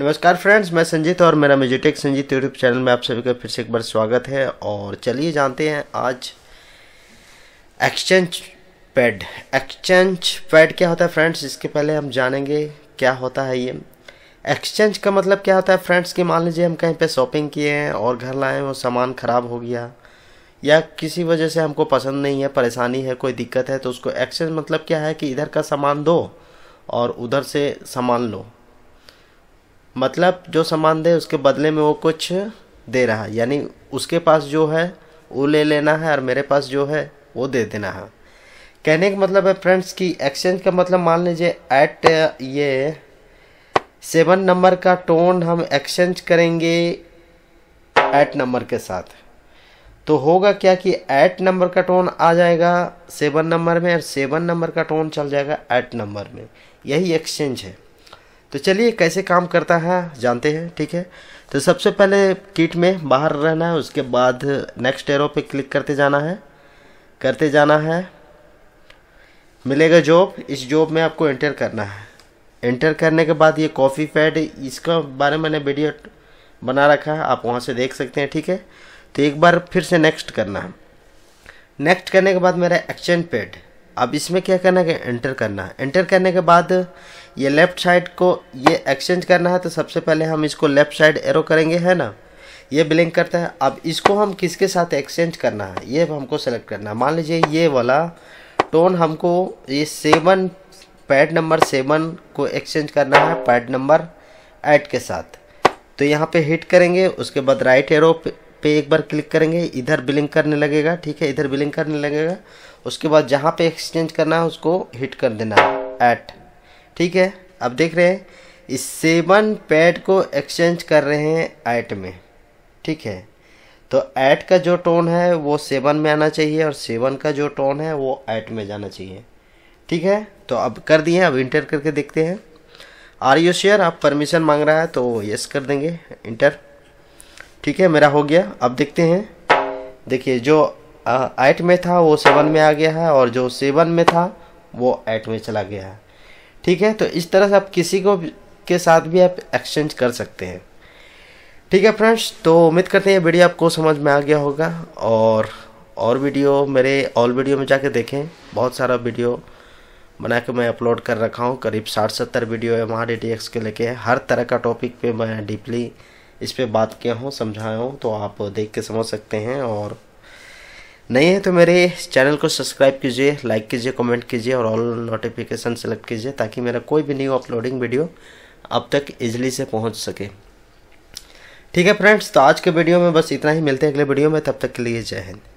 नमस्कार फ्रेंड्स मैं संजीत और मेरा म्यूजिटेक संजीत यूट्यूब चैनल में आप सभी का फिर से एक बार स्वागत है और चलिए जानते हैं आज एक्सचेंज पैड एक्सचेंज पैड क्या होता है फ्रेंड्स इसके पहले हम जानेंगे क्या होता है ये एक्सचेंज का मतलब क्या होता है फ्रेंड्स कि मान लीजिए हम कहीं पे शॉपिंग किए हैं और घर लाए हैं वो सामान ख़राब हो गया या किसी वजह से हमको पसंद नहीं है परेशानी है कोई दिक्कत है तो उसको एक्सचेंज मतलब क्या है कि इधर का सामान दो और उधर से सामान लो मतलब जो सामान दे उसके बदले में वो कुछ दे रहा है यानी उसके पास जो है वो ले लेना है और मेरे पास जो है वो दे देना है कहने का मतलब है फ्रेंड्स कि एक्सचेंज का मतलब मान लीजिए एट uh, ये सेवन नंबर का टोन हम एक्सचेंज करेंगे एट नंबर के साथ तो होगा क्या कि एट नंबर का टोन आ जाएगा सेवन नंबर में और सेवन नंबर का टोन चल जाएगा एट नंबर में यही एक्सचेंज है तो चलिए कैसे काम करता है जानते हैं ठीक है तो सबसे पहले किट में बाहर रहना है उसके बाद नेक्स्ट एरो पे क्लिक करते जाना है करते जाना है मिलेगा जॉब इस जॉब में आपको एंटर करना है एंटर करने के बाद ये कॉफ़ी पैड इसका बारे में मैंने वीडियो बना रखा है आप वहाँ से देख सकते हैं ठीक है तो एक बार फिर से नेक्स्ट करना है नेक्स्ट करने के बाद मेरा एक्सचेंज पेड अब इसमें क्या करना है एंटर करना है एंटर करने के बाद ये लेफ़्ट साइड को ये एक्सचेंज करना है तो सबसे पहले हम इसको लेफ़्ट साइड एरो करेंगे है ना ये ब्लिंक करता है अब इसको हम किसके साथ एक्सचेंज करना है ये हमको सेलेक्ट करना है मान लीजिए ये वाला टोन हमको ये सेवन पैड नंबर सेवन को एक्सचेंज करना है पैड नंबर एट के साथ तो यहाँ पे हिट करेंगे उसके बाद राइट एरो पे एक बार क्लिक करेंगे इधर बिलिंग करने लगेगा ठीक है इधर बिलिंग करने लगेगा उसके बाद जहाँ पे एक्सचेंज करना है उसको हिट कर देना है एट ठीक है अब देख रहे हैं इस सेवन पैड को एक्सचेंज कर रहे हैं ऐट में ठीक है तो ऐट का जो टोन है वो सेवन में आना चाहिए और सेवन का जो टोन है वो ऐट में जाना चाहिए ठीक है तो अब कर दिए अब इंटर करके देखते हैं आर यू शेयर आप परमिशन मांग रहा है तो यस कर देंगे इंटर ठीक है मेरा हो गया अब देखते हैं देखिए जो ऐट में था वो सेवन में आ गया है और जो सेवन में था वो ऐट में चला गया है ठीक है तो इस तरह से आप किसी को के साथ भी आप एक्सचेंज कर सकते हैं ठीक है फ्रेंड्स तो उम्मीद करते हैं ये वीडियो आपको समझ में आ गया होगा और और वीडियो मेरे ऑल वीडियो में जाके देखें बहुत सारा वीडियो बना के मैं अपलोड कर रखा हूँ करीब साठ सत्तर वीडियो है वहाँ डी के लेके हर तरह का टॉपिक पे मैं डीपली इस पर बात किया हूँ समझाया हूँ तो आप देख के समझ सकते हैं और नहीं है तो मेरे चैनल को सब्सक्राइब कीजिए लाइक कीजिए कमेंट कीजिए और ऑल नोटिफिकेशन सेलेक्ट कीजिए ताकि मेरा कोई भी न्यू अपलोडिंग वीडियो अब तक इजिली से पहुंच सके ठीक है फ्रेंड्स तो आज के वीडियो में बस इतना ही मिलते हैं अगले वीडियो में तब तक के लिए जय हिंद